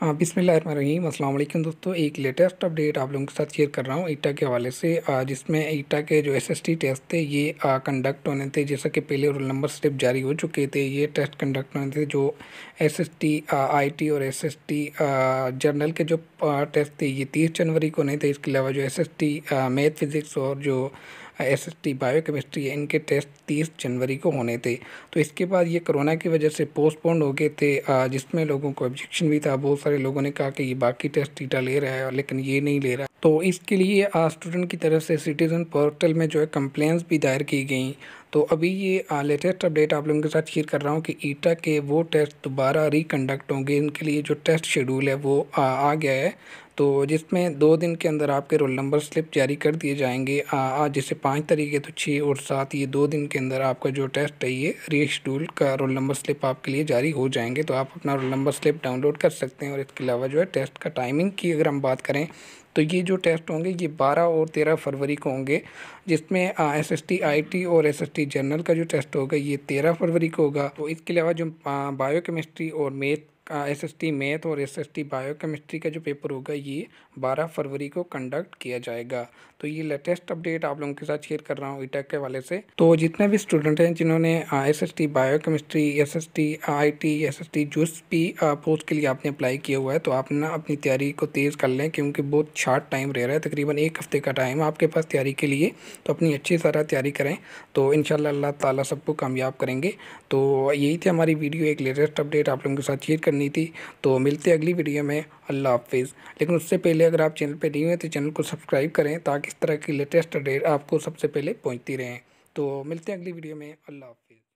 हाँ, अस्सलाम वालेकुम दोस्तों एक लेटेस्ट अपडेट आप लोगों के साथ शेयर कर रहा हूँ ईटा के हवाले से जिसमें ईटा के जो एसएसटी टेस्ट थे ये कंडक्ट होने थे जैसा कि पहले रोल नंबर स्टेप जारी हो चुके थे ये टेस्ट कंडक्ट होने थे जो एसएसटी आईटी और एसएसटी जर्नल के जो टेस्ट थे ये तीस जनवरी को होने थे इसके अलावा जो एस मैथ फिज़िक्स और जो एसएसटी बायोकेमिस्ट्री इनके टेस्ट तीस जनवरी को होने थे तो इसके बाद ये कोरोना की वजह से पोस्टपोन हो गए थे जिसमें लोगों को ऑब्जेक्शन भी था बहुत सारे लोगों ने कहा कि ये बाकी टेस्ट डीटा ले रहा है लेकिन ये नहीं ले रहा तो इसके लिए स्टूडेंट की तरफ से सिटीज़न पोर्टल में जो है कंप्लेंस भी दायर की गई तो अभी ये लेटेस्ट अपडेट आप लोगों के साथ शेयर कर रहा हूँ कि ईटा के वो टेस्ट दोबारा रिकंडक्ट होंगे इनके लिए जो टेस्ट शेड्यूल है वो आ, आ गया है तो जिसमें दो दिन के अंदर आपके रोल नंबर स्लिप जारी कर दिए जाएंगे आज जैसे पाँच तारीख है तो छः और सात ये दो दिन के अंदर आपका जो टेस्ट है ये रीशेड्यूल का रोल नंबर स्लिप आपके लिए जारी हो जाएंगे तो आप अपना रोल नंबर स्लिप डाउनलोड कर सकते हैं और इसके अलावा जो है टेस्ट का टाइमिंग की अगर हम बात करें तो ये जो टेस्ट होंगे ये बारह और तेरह फरवरी को होंगे जिसमें S S T I T और एस एस केमिस्ट्री जनरल का जो टेस्ट होगा ये तेरह फरवरी को होगा तो इसके अलावा जो बायो केमिस्ट्री और math S S T math और S S T bio chemistry का जो पेपर होगा ये बारह फरवरी को कंडक्ट किया जाएगा तो ये लेटेस्ट अपडेट आप लोगों के साथ शेयर कर रहा हूँ ईटेक e के वाले से तो जितने भी स्टूडेंट हैं जिन्होंने S S T bio chemistry S S T I T S S T जिस भी पोस्ट के लिए आपने अप्लाई किया हुआ है तो आप ना अपनी तैयारी को तेज़ कर लें क्योंकि बहुत शार्ट टाइम रह रहा है तकरीबन एक हफ्ते का टाइम आपके पास तैयारी के लिए तो अपनी अच्छी तरह तैयारी करें तो इन शाला ताला सबको कामयाब करेंगे तो यही थी हमारी वीडियो एक लेटेस्ट अपडेट आप लोगों के साथ शेयर करने करनी थी तो मिलते अगली वीडियो में अल्लाह हाफिज़ लेकिन उससे पहले अगर आप चैनल पर नहीं हुए तो चैनल को सब्सक्राइब करें ताकि इस तरह की लेटेस्ट अपडेट आपको सबसे पहले पहुँचती रहें तो मिलते हैं अगली वीडियो में अल्लाह हाफिज़